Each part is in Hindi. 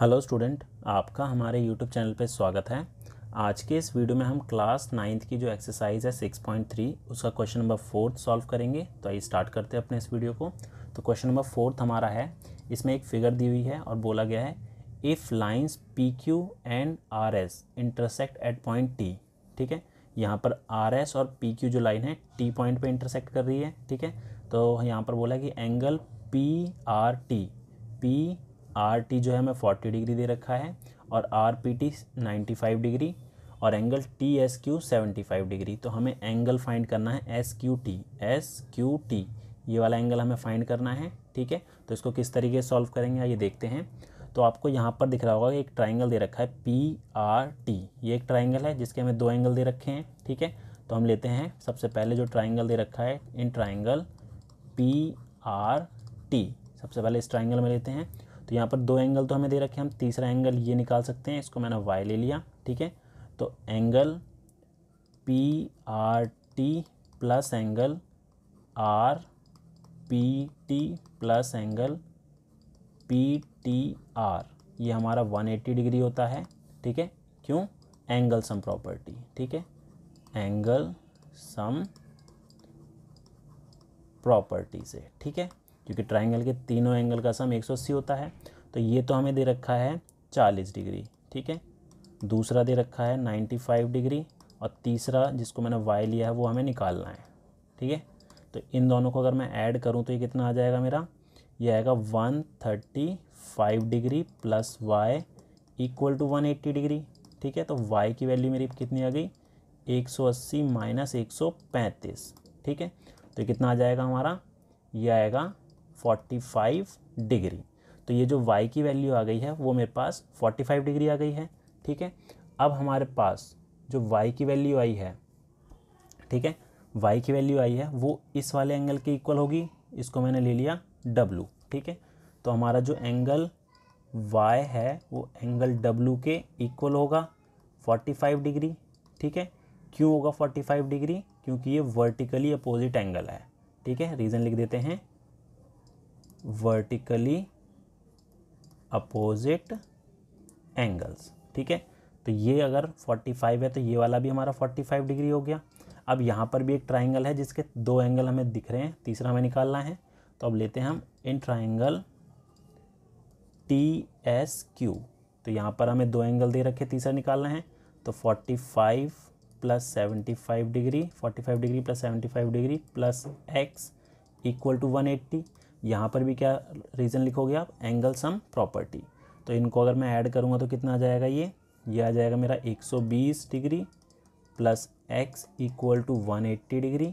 हेलो स्टूडेंट आपका हमारे यूट्यूब चैनल पर स्वागत है आज के इस वीडियो में हम क्लास नाइन्थ की जो एक्सरसाइज है 6.3 उसका क्वेश्चन नंबर फोर्थ सॉल्व करेंगे तो आइए स्टार्ट करते हैं अपने इस वीडियो को तो क्वेश्चन नंबर फोर्थ हमारा है इसमें एक फिगर दी हुई है और बोला गया है if lines P Q and R S intersect at point T ठीक है यहाँ पर आर एस और पी क्यू जो लाइन है टी पॉइंट पे इंटरसेक्ट कर रही है ठीक है तो यहाँ पर बोला कि angle P R T P R T जो है हमें फोर्टी डिग्री दे रखा है और R P T ninety five degree और angle T S Q seventy five degree तो हमें एंगल फाइंड करना है S Q T S Q T ये वाला एंगल हमें फाइंड करना है ठीक है तो इसको किस तरीके से सॉल्व करेंगे ये देखते हैं तो आपको यहाँ पर दिख रहा होगा एक ट्राइंगल दे रखा है पी आर टी ये एक ट्राइंगल है जिसके हमें दो एंगल दे रखे हैं ठीक है तो हम लेते हैं सबसे पहले जो ट्राइंगल दे रखा है in triangle P R T सबसे पहले इस ट्राइंगल में लेते हैं तो यहाँ पर दो एंगल तो हमें दे रखे हम तीसरा एंगल ये निकाल सकते हैं इसको मैंने वाई ले लिया ठीक है तो angle P R T plus angle R P T plus angle P T R ये हमारा 180 डिग्री होता है ठीक है क्यों एंगल सम प्रॉपर्टी ठीक है एंगल सम प्रॉपर्टी से ठीक है क्योंकि ट्राइंगल के तीनों एंगल का सम 180 होता है तो ये तो हमें दे रखा है 40 डिग्री ठीक है दूसरा दे रखा है 95 डिग्री और तीसरा जिसको मैंने वाई लिया है वो हमें निकालना है ठीक है तो इन दोनों को अगर मैं ऐड करूँ तो ये कितना आ जाएगा मेरा ये आएगा five degree plus Y equal to eighty degree ठीक है तो वाई की वैल्यू मेरी कितनी आ गई 180 माइनस पैंतीस ठीक है तो कितना आ जाएगा हमारा ये आएगा 45 डिग्री तो ये जो y की वैल्यू आ गई है वो मेरे पास 45 डिग्री आ गई है ठीक है अब हमारे पास जो y की वैल्यू आई है ठीक है y की वैल्यू आई है वो इस वाले एंगल के इक्वल होगी इसको मैंने ले लिया w ठीक है तो हमारा जो एंगल y है वो एंगल w के इक्वल होगा 45 डिग्री ठीक है क्यों होगा 45 डिग्री क्योंकि ये वर्टिकली अपोजिट एंगल है ठीक है रीज़न लिख देते हैं वर्टिकली अपोजिट एंगल्स ठीक है तो ये अगर 45 है तो ये वाला भी हमारा 45 डिग्री हो गया अब यहाँ पर भी एक ट्राइंगल है जिसके दो एंगल हमें दिख रहे हैं तीसरा हमें निकालना है तो अब लेते हैं हम in triangle T S Q तो यहाँ पर हमें दो एंगल दे रखे तीसरा निकालना है तो 45 plus seventy degree 45 degree plus seventy degree plus X equal to one यहाँ पर भी क्या रीज़न लिखोगे आप एंगल सम प्रॉपर्टी तो इनको अगर मैं ऐड करूँगा तो कितना आ जाएगा ये ये आ जाएगा मेरा 120 degree plus X equal to one degree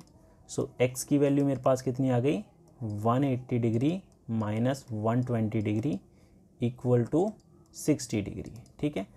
so X की वैल्यू मेरे पास कितनी आ गई 180 degree minus one degree equal to sixty degree ठीक है